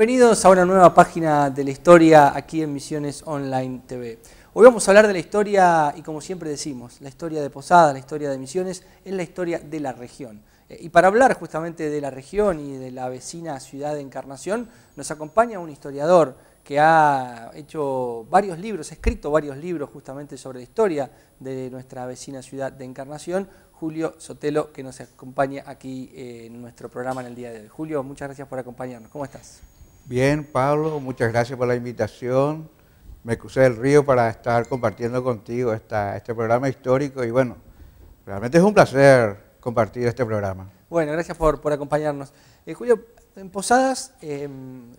Bienvenidos a una nueva página de la historia aquí en Misiones Online TV. Hoy vamos a hablar de la historia, y como siempre decimos, la historia de Posada, la historia de Misiones, es la historia de la región. Eh, y para hablar justamente de la región y de la vecina ciudad de Encarnación, nos acompaña un historiador que ha hecho varios libros, ha escrito varios libros justamente sobre la historia de nuestra vecina ciudad de Encarnación, Julio Sotelo, que nos acompaña aquí en nuestro programa en el día de hoy. Julio, muchas gracias por acompañarnos. ¿Cómo estás? Bien, Pablo, muchas gracias por la invitación. Me crucé el río para estar compartiendo contigo esta, este programa histórico y bueno, realmente es un placer compartir este programa. Bueno, gracias por, acompañarnos. Eh, Julio, en Posadas, em,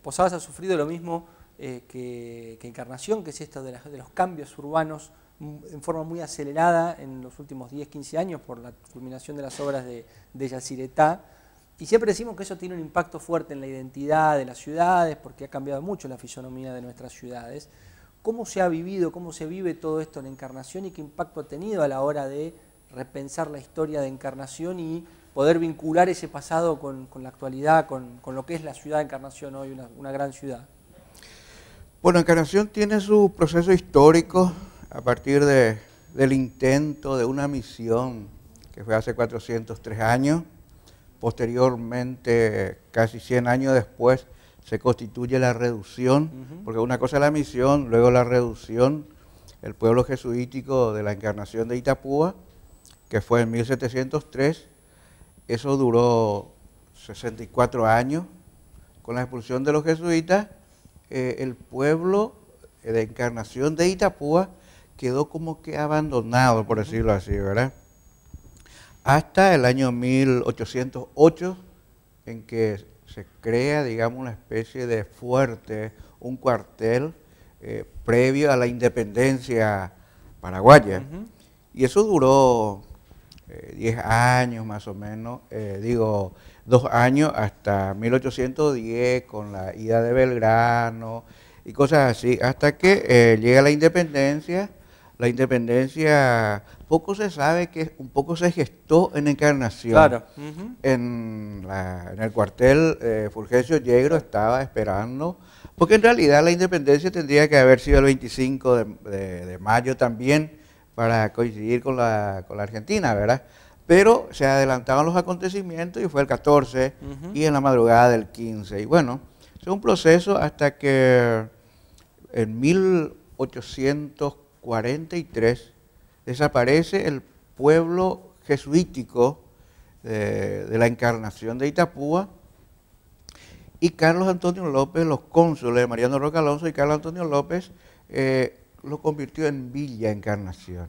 Posadas ha sufrido lo mismo eh, que, Encarnación, que es esto de, los cambios urbanos mm, en forma muy acelerada en los últimos 10, 15 años por la culminación de las obras de, de y siempre decimos que eso tiene un impacto fuerte en la identidad de las ciudades, porque ha cambiado mucho la fisonomía de nuestras ciudades. ¿Cómo se ha vivido, cómo se vive todo esto en Encarnación y qué impacto ha tenido a la hora de repensar la historia de Encarnación y poder vincular ese pasado con, la actualidad, con, lo que es la ciudad de Encarnación hoy, una, gran ciudad? Bueno, Encarnación tiene su proceso histórico a partir del intento de una misión que fue hace 403 años Posteriormente, casi 100 años después, se constituye la reducción, porque una cosa es la misión, luego la reducción, el pueblo jesuítico de la encarnación de Itapúa, que fue en 1703, eso duró 64 años. Con la expulsión de los jesuitas, eh, el pueblo eh, de encarnación de Itapúa quedó como que abandonado, por decirlo así, ¿verdad? hasta el año 1808, en que se crea, digamos, una especie de fuerte, un cuartel eh, previo a la independencia paraguaya. Y eso duró 10 eh, años más o menos, eh, digo, dos años hasta 1810 con la ida de Belgrano y cosas así, hasta que llega la independencia la independencia, poco se sabe que un poco se gestó en Encarnación. Claro. en, el cuartel eh, Fulgencio Yegro estaba esperando, porque en realidad la independencia tendría que haber sido el 25 de, mayo también para coincidir con la, Argentina, ¿verdad? pero se adelantaban los acontecimientos y fue el 14 y en la madrugada del 15. Y bueno, fue un proceso hasta que en 1840 43 desaparece el pueblo jesuítico eh, de, la encarnación de Itapúa y Carlos Antonio López, los cónsules Mariano Roca Alonso y Carlos Antonio López, eh, lo convirtió en Villa Encarnación.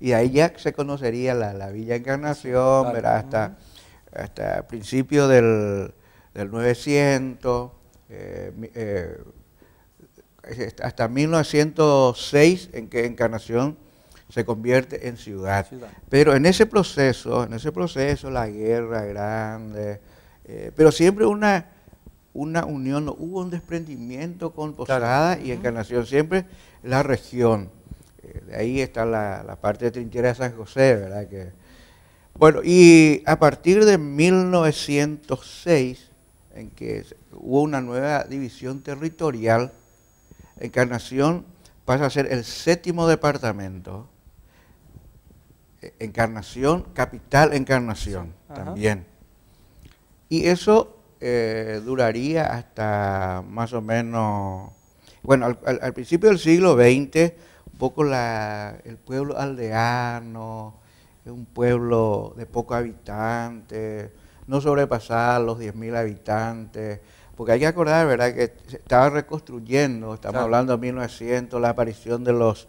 Y ahí ya se conocería la, Villa Encarnación, Hasta, hasta principios del, 900, eh, hasta 1906 en que Encarnación se convierte en ciudad. Pero en ese proceso, en ese proceso, la guerra grande, eh, pero siempre una, una unión, hubo un desprendimiento con Posada y Encarnación, siempre la región. Eh, de ahí está la, parte de trinchera de San José, ¿verdad? Que, bueno, y a partir de 1906, en que hubo una nueva división territorial, Encarnación pasa a ser el séptimo departamento. E, encarnación, capital encarnación también. Y eso eh, duraría hasta más o menos, bueno, al, principio del siglo XX, un poco el pueblo aldeano, un pueblo de pocos habitantes, no sobrepasar los 10.000 habitantes, porque hay que acordar, ¿verdad?, que estaba reconstruyendo, estamos hablando de 1900, la aparición de los,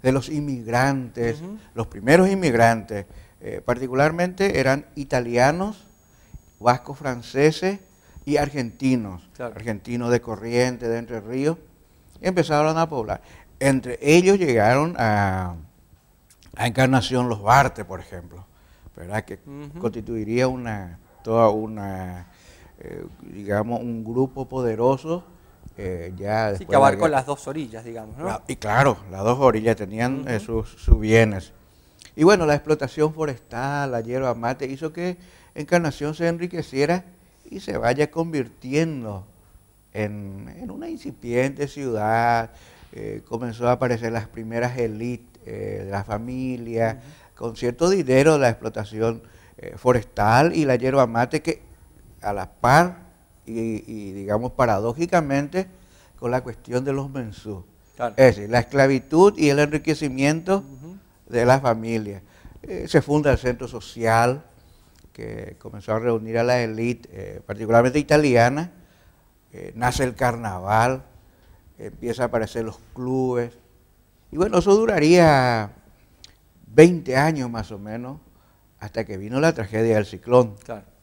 de los inmigrantes, los primeros inmigrantes, eh, particularmente eran italianos, vascos franceses y argentinos, argentinos de corriente, de Entre Ríos, empezaron a poblar. Entre ellos llegaron a, a Encarnación Los Bartes, por ejemplo, ¿verdad?, que constituiría una, toda una eh, digamos, un grupo poderoso. Eh, ya sí, que abarcó las dos orillas, digamos, y claro, las dos orillas tenían eh, sus, bienes. Y bueno, la explotación forestal, la hierba mate, hizo que Encarnación se enriqueciera y se vaya convirtiendo en, una incipiente ciudad. comenzó a aparecer las primeras élites de la familia, con cierto dinero la explotación forestal y la hierba mate que a la par y, digamos paradójicamente con la cuestión de los mensús. Es decir, la esclavitud y el enriquecimiento de las familias. Eh, se funda el centro social que comenzó a reunir a la élite, eh, particularmente italiana. Eh, nace el carnaval, empieza a aparecer los clubes. Y bueno, eso duraría 20 años más o menos hasta que vino la tragedia del ciclón. Claro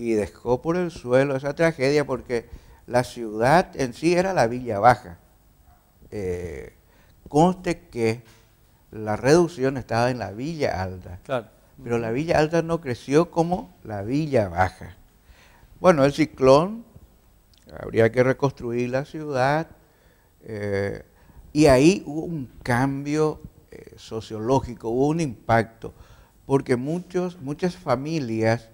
y dejó por el suelo esa tragedia porque la ciudad en sí era la Villa Baja. Eh, conste que la reducción estaba en la Villa Alta. Pero la Villa Alta no creció como la Villa Baja. Bueno, el ciclón, habría que reconstruir la ciudad. Eh, y ahí hubo un cambio eh, sociológico, hubo un impacto, porque muchos, muchas familias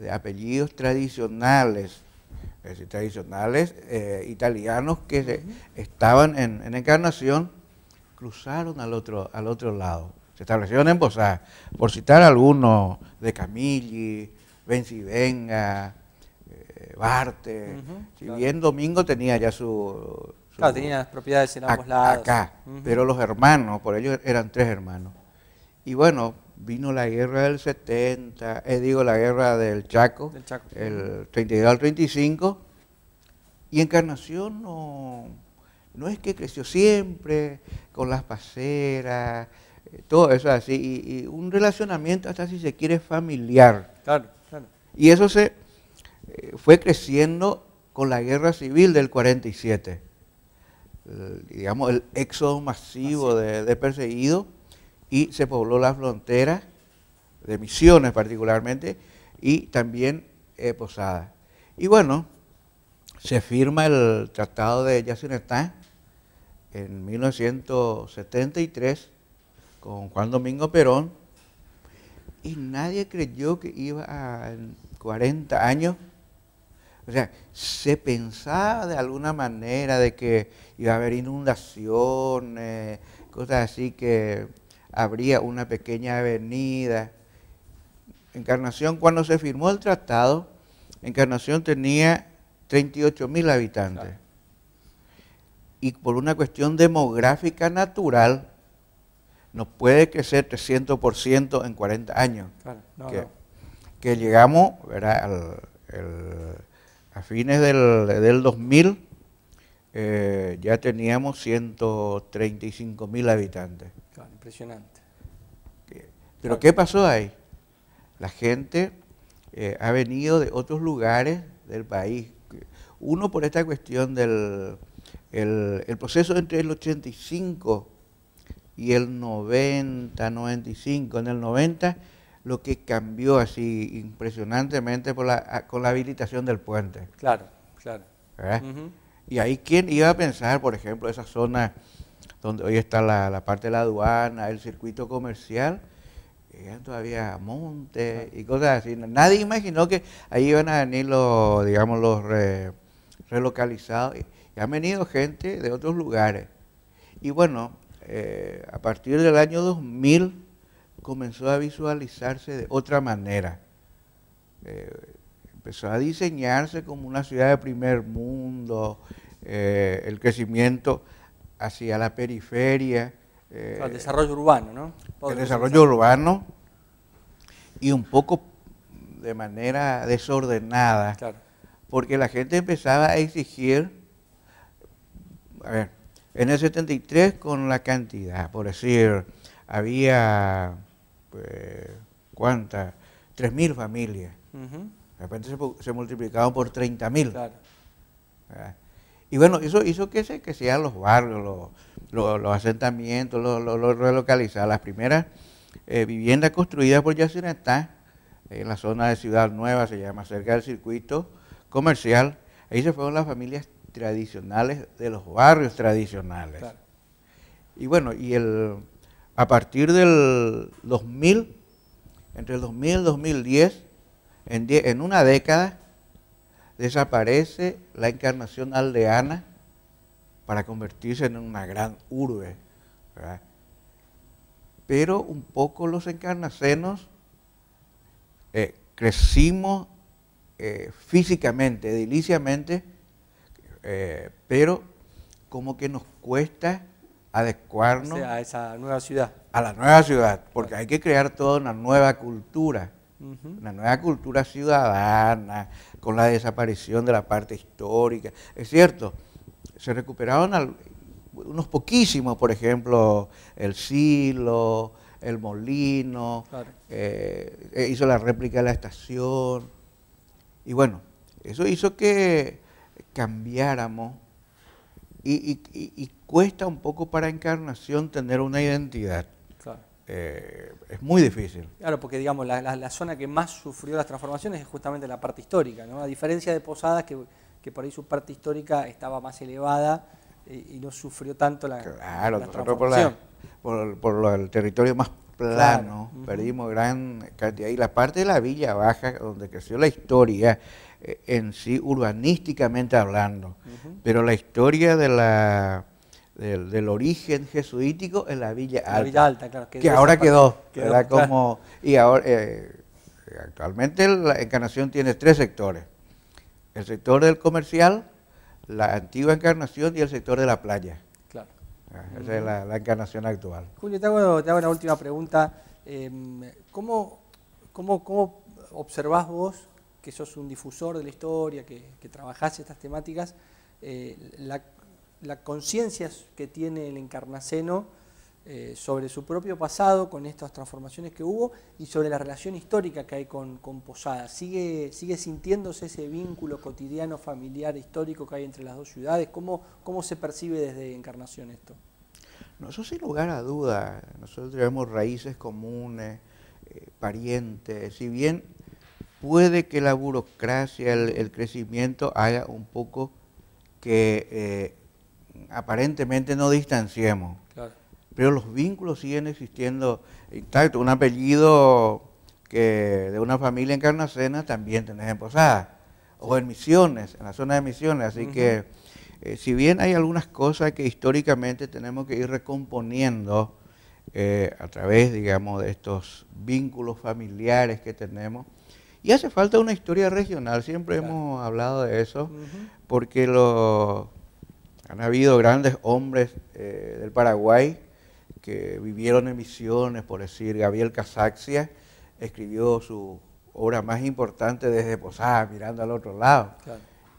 de apellidos tradicionales, es tradicionales eh, italianos que estaban en, Encarnación, cruzaron al otro, al otro lado, se establecieron en Bozá, por citar algunos, de Camilli, Vencivenga, eh, Barte, si bien Domingo tenía ya su... su claro, tenía propiedades en ambos lados. Acá, pero los hermanos, por ellos eran tres hermanos. Y bueno, vino la guerra del 70, eh, digo la guerra del Chaco, del el 32 al 35, y Encarnación no, no es que creció siempre con las paseras, eh, todo eso así, y, un relacionamiento hasta si se quiere familiar. Y eso se eh, fue creciendo con la guerra civil del 47, digamos el éxodo masivo, de, de perseguidos y se pobló la frontera de Misiones particularmente y también eh, Posada. Y bueno, se firma el Tratado de Yacinetá en 1973 con Juan Domingo Perón y nadie creyó que iba a 40 años. O sea, se pensaba de alguna manera de que iba a haber inundaciones, cosas así que habría una pequeña avenida. Encarnación, cuando se firmó el tratado, Encarnación tenía 38 mil habitantes. Y por una cuestión demográfica natural, nos puede crecer 300% en 40 años. que, llegamos a fines del, 2000, eh, ya teníamos 135 mil habitantes. Claro, impresionante. Pero ¿qué pasó ahí? La gente eh, ha venido de otros lugares del país. Uno por esta cuestión del el, proceso entre el 85 y el 90, 95. En el 90 lo que cambió así impresionantemente con la habilitación del puente. Claro, claro. Y ahí quién iba a pensar, por ejemplo, esa zona donde hoy está la, parte de la aduana, el circuito comercial, todavía montes y cosas así. Nadie imaginó que ahí iban a venir los, digamos, los relocalizados. Y, han venido gente de otros lugares. Y bueno, eh, a partir del año 2000 comenzó a visualizarse de otra manera. Eh, empezó a diseñarse como una ciudad de primer mundo, eh, el crecimiento hacia la periferia. Eh, el desarrollo urbano, ¿no? el desarrollo urbano y un poco de manera desordenada, porque la gente empezaba a exigir, a ver, en el 73 con la cantidad, por decir, había, pues, ¿cuántas? 3.000 familias. De repente se, se multiplicaban por 30.000. Claro. Y bueno, eso hizo que se que sean los barrios, los, asentamientos, los, relocalizados. Las primeras eh, viviendas construidas por Yacinetá, en la zona de Ciudad Nueva, se llama, cerca del circuito comercial, ahí se fueron las familias tradicionales de los barrios tradicionales. Y bueno, y el, a partir del 2000, entre el 2000 y 2010, en, en una década, desaparece la encarnación aldeana para convertirse en una gran urbe. Pero un poco los encarnacenos eh, crecimos eh, físicamente, ediliciamente, eh, pero como que nos cuesta adecuarnos a esa nueva ciudad. A la nueva ciudad, porque hay que crear toda una nueva cultura. Una nueva cultura ciudadana, con la desaparición de la parte histórica. Es cierto, se recuperaron unos poquísimos, por ejemplo, el silo, el molino, eh, eh, hizo la réplica de la estación. Y bueno, eso hizo que cambiáramos y, cuesta un poco para encarnación tener una identidad. Eh, es muy difícil. Claro, porque digamos, la, la, zona que más sufrió las transformaciones es justamente la parte histórica, ¿no? A diferencia de Posadas, que, por ahí su parte histórica estaba más elevada eh, y, no sufrió tanto la, claro, Por, por, el territorio más plano, perdimos gran cantidad. Y la parte de la Villa Baja, donde creció la historia eh, en sí, urbanísticamente hablando, pero la historia de la del, origen jesuítico en la Villa Alta. Alta claro, que, ahora quedó, como, y ahora, eh, actualmente la encarnación tiene tres sectores. El sector del comercial, la antigua encarnación y el sector de la playa. Claro. Ah, esa es la, encarnación actual. Julio, te hago, te hago una última pregunta. Em, ¿cómo, cómo, cómo observás vos, que sos un difusor de la historia, que, que trabajás estas temáticas, eh, la, la conciencia que tiene el encarnaceno eh, sobre su propio pasado, con estas transformaciones que hubo y sobre la relación histórica que hay con, con Posada. ¿Sigue, ¿Sigue, sintiéndose ese vínculo cotidiano, familiar, histórico que hay entre las dos ciudades? ¿Cómo, cómo se percibe desde Encarnación esto? No, eso sin lugar a duda. Nosotros tenemos raíces comunes, eh, parientes. Si bien puede que la burocracia, el, crecimiento haga un poco que eh, aparentemente no distanciemos. Pero los vínculos siguen existiendo intacto, Un apellido que de una familia en Carnacena también tenés en Posada. O en Misiones, en la zona de Misiones. Así que, eh, si bien hay algunas cosas que históricamente tenemos que ir recomponiendo eh, a través, digamos, de estos vínculos familiares que tenemos, y hace falta una historia regional, siempre hemos hablado de eso, porque lo han habido grandes hombres eh, del Paraguay que vivieron en misiones, por decir, Gabriel Casaxia escribió su obra más importante desde Posada, mirando al otro lado.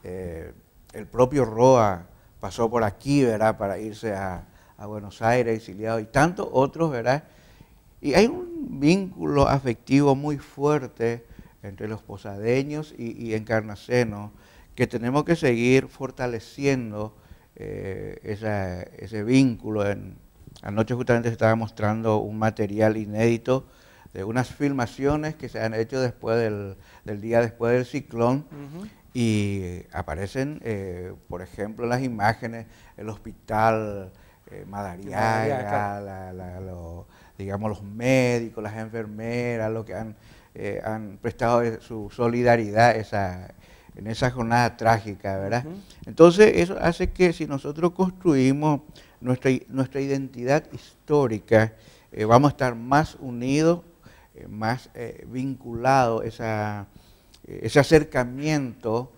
Eh, el propio Roa pasó por aquí, ¿verdad?, para irse a, Buenos Aires, exiliado, y tantos otros, ¿verdad? Y hay un vínculo afectivo muy fuerte entre los posadeños y, y encarnacenos que tenemos que seguir fortaleciendo eh, esa, ese vínculo. anoche justamente se estaba mostrando un material inédito de unas filmaciones que se han hecho después del, día después del ciclón. Y aparecen, eh, por ejemplo, las imágenes, el hospital eh, Madariaga, la, digamos, los médicos, las enfermeras, los que han, eh, han prestado su solidaridad esa, en esa jornada trágica, ¿verdad? Entonces, eso hace que si nosotros construimos nuestra, nuestra identidad histórica, eh, vamos a estar más unidos, eh, más eh, vinculados, eh, ese acercamiento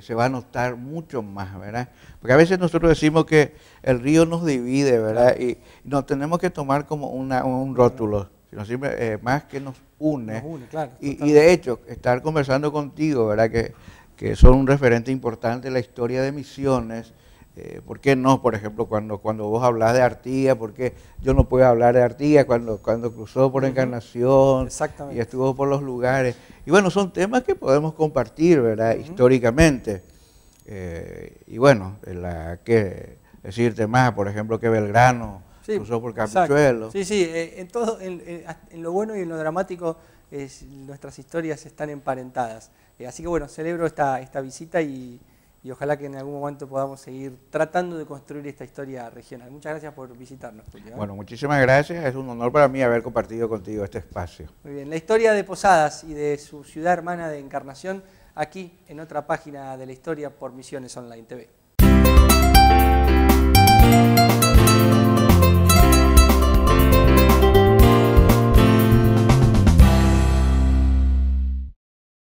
se va a notar mucho más, ¿verdad? Porque a veces nosotros decimos que el río nos divide, ¿verdad? Y nos tenemos que tomar como un rótulo, sino más que nos une. y, y de hecho, estar conversando contigo, ¿verdad? Que que son un referente importante en la historia de Misiones. Eh, ¿Por qué no? Por ejemplo, cuando, cuando vos hablas de Artigas, ¿por qué yo no puedo hablar de Artigas cuando, cuando cruzó por Encarnación y estuvo por los lugares? Y bueno, son temas que podemos compartir, ¿verdad? Históricamente. Eh, y bueno, la, que decirte más, por ejemplo, que Belgrano cruzó por Capichuelo. Sí, sí, eh, en, todo, en, lo bueno y en lo dramático nuestras historias están emparentadas. Eh, así que bueno, celebro esta, visita y, y, ojalá que en algún momento podamos seguir tratando de construir esta historia regional. Muchas gracias por visitarnos, Julio. ¿eh? Bueno, muchísimas gracias. Es un honor para mí haber compartido contigo este espacio. Muy bien, la historia de Posadas y de su ciudad hermana de Encarnación, aquí en otra página de la historia por Misiones Online TV.